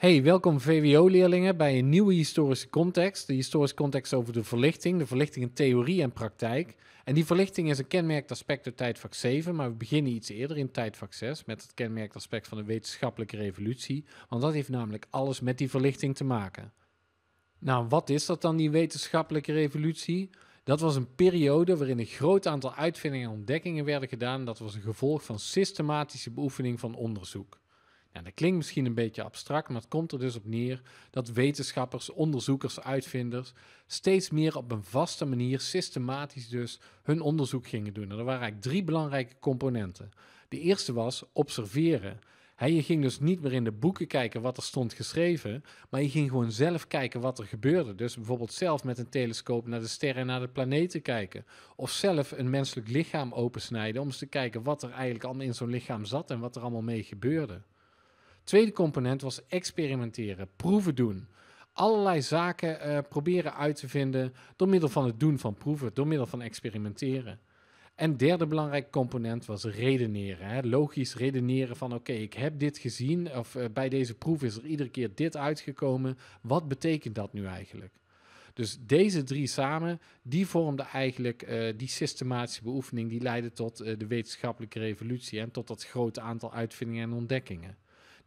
Hey, welkom VWO-leerlingen bij een nieuwe historische context. De historische context over de verlichting, de verlichting in theorie en praktijk. En die verlichting is een kenmerkend aspect uit tijdvak 7, maar we beginnen iets eerder in tijdvak 6 met het kenmerkend aspect van de wetenschappelijke revolutie, want dat heeft namelijk alles met die verlichting te maken. Nou, wat is dat dan, die wetenschappelijke revolutie? Dat was een periode waarin een groot aantal uitvindingen en ontdekkingen werden gedaan. Dat was een gevolg van systematische beoefening van onderzoek. Nou, dat klinkt misschien een beetje abstract, maar het komt er dus op neer dat wetenschappers, onderzoekers, uitvinders steeds meer op een vaste manier systematisch dus hun onderzoek gingen doen. En er waren eigenlijk drie belangrijke componenten. De eerste was observeren. He, je ging dus niet meer in de boeken kijken wat er stond geschreven, maar je ging gewoon zelf kijken wat er gebeurde. Dus bijvoorbeeld zelf met een telescoop naar de sterren en naar de planeten kijken. Of zelf een menselijk lichaam opensnijden om eens te kijken wat er eigenlijk allemaal in zo'n lichaam zat en wat er allemaal mee gebeurde. Tweede component was experimenteren, proeven doen. Allerlei zaken eh, proberen uit te vinden door middel van het doen van proeven, door middel van experimenteren. En derde belangrijk component was redeneren. Hè. Logisch redeneren van oké, ik heb dit gezien of eh, bij deze proef is er iedere keer dit uitgekomen. Wat betekent dat nu eigenlijk? Dus deze drie samen, die vormden eigenlijk eh, die systematische beoefening die leidde tot de wetenschappelijke revolutie en tot dat grote aantal uitvindingen en ontdekkingen.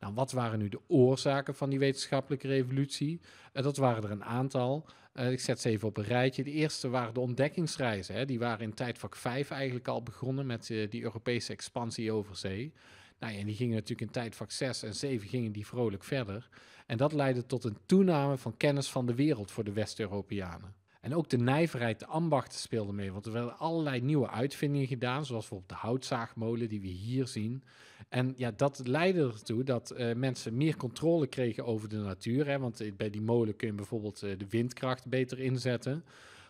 Nou, wat waren nu de oorzaken van die wetenschappelijke revolutie? Uh, dat waren er een aantal. Eh, ik zet ze even op een rijtje. De eerste waren de ontdekkingsreizen. Hè. Die waren in tijdvak 5 eigenlijk al begonnen met eh, die Europese expansie over zee. Nou ja, en die gingen natuurlijk in tijdvak 6 en 7 gingen die vrolijk verder. En dat leidde tot een toename van kennis van de wereld voor de West-Europeanen. En ook de nijverheid, de ambachten speelden mee. Want er werden allerlei nieuwe uitvindingen gedaan, zoals bijvoorbeeld de houtzaagmolen die we hier zien. En ja, dat leidde ertoe dat eh, mensen meer controle kregen over de natuur. Hè? Want eh, bij die molen kun je bijvoorbeeld eh, de windkracht beter inzetten.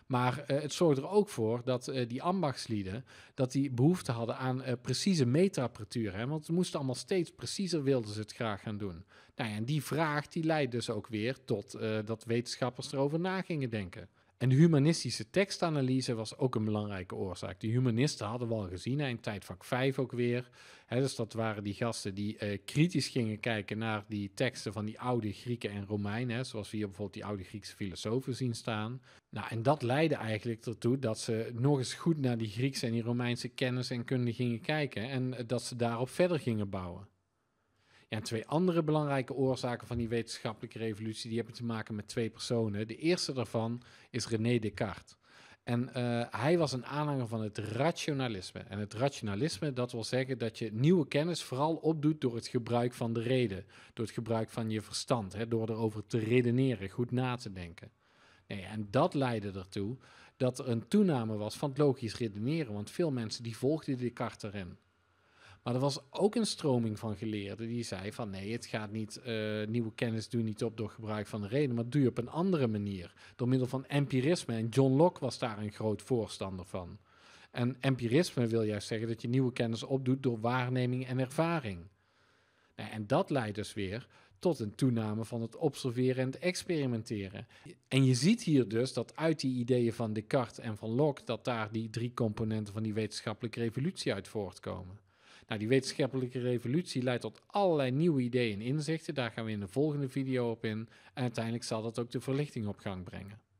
Maar het zorgde er ook voor dat die ambachtslieden dat die behoefte hadden aan precieze meetapparatuur. Hè? Want ze moesten allemaal steeds preciezer, wilden ze het graag gaan doen. Nou ja, en die vraag die leidde dus ook weer tot dat wetenschappers erover na gingen denken. En de humanistische tekstanalyse was ook een belangrijke oorzaak. De humanisten hadden we al gezien in tijdvak 5 ook weer. dus dat waren die gasten die eh, kritisch gingen kijken naar die teksten van die oude Grieken en Romeinen. zoals we hier bijvoorbeeld die oude Griekse filosofen zien staan. Nou, en dat leidde eigenlijk ertoe dat ze nog eens goed naar die Griekse en die Romeinse kennis en kunde gingen kijken. En eh, dat ze daarop verder gingen bouwen. En twee andere belangrijke oorzaken van die wetenschappelijke revolutie, die hebben te maken met twee personen. De eerste daarvan is René Descartes. En eh, hij was een aanhanger van het rationalisme. En het rationalisme, dat wil zeggen dat je nieuwe kennis vooral opdoet door het gebruik van de reden. Door het gebruik van je verstand, hè, door erover te redeneren, goed na te denken. Nee, en dat leidde ertoe dat er een toename was van het logisch redeneren. Want veel mensen die volgden Descartes erin. Maar er was ook een stroming van geleerden die zei van nee, het gaat niet, eh, nieuwe kennis doe niet op door gebruik van de reden, maar doe je op een andere manier. Door middel van empirisme. En John Locke was daar een groot voorstander van. En empirisme wil juist zeggen dat je nieuwe kennis opdoet door waarneming en ervaring. Nou, en dat leidt dus weer tot een toename van het observeren en het experimenteren. En je ziet hier dus dat uit die ideeën van Descartes en van Locke, dat daar die drie componenten van die wetenschappelijke revolutie uit voortkomen. Nou, die wetenschappelijke revolutie leidt tot allerlei nieuwe ideeën en inzichten. Daar gaan we in de volgende video op in. En uiteindelijk zal dat ook de verlichting op gang brengen.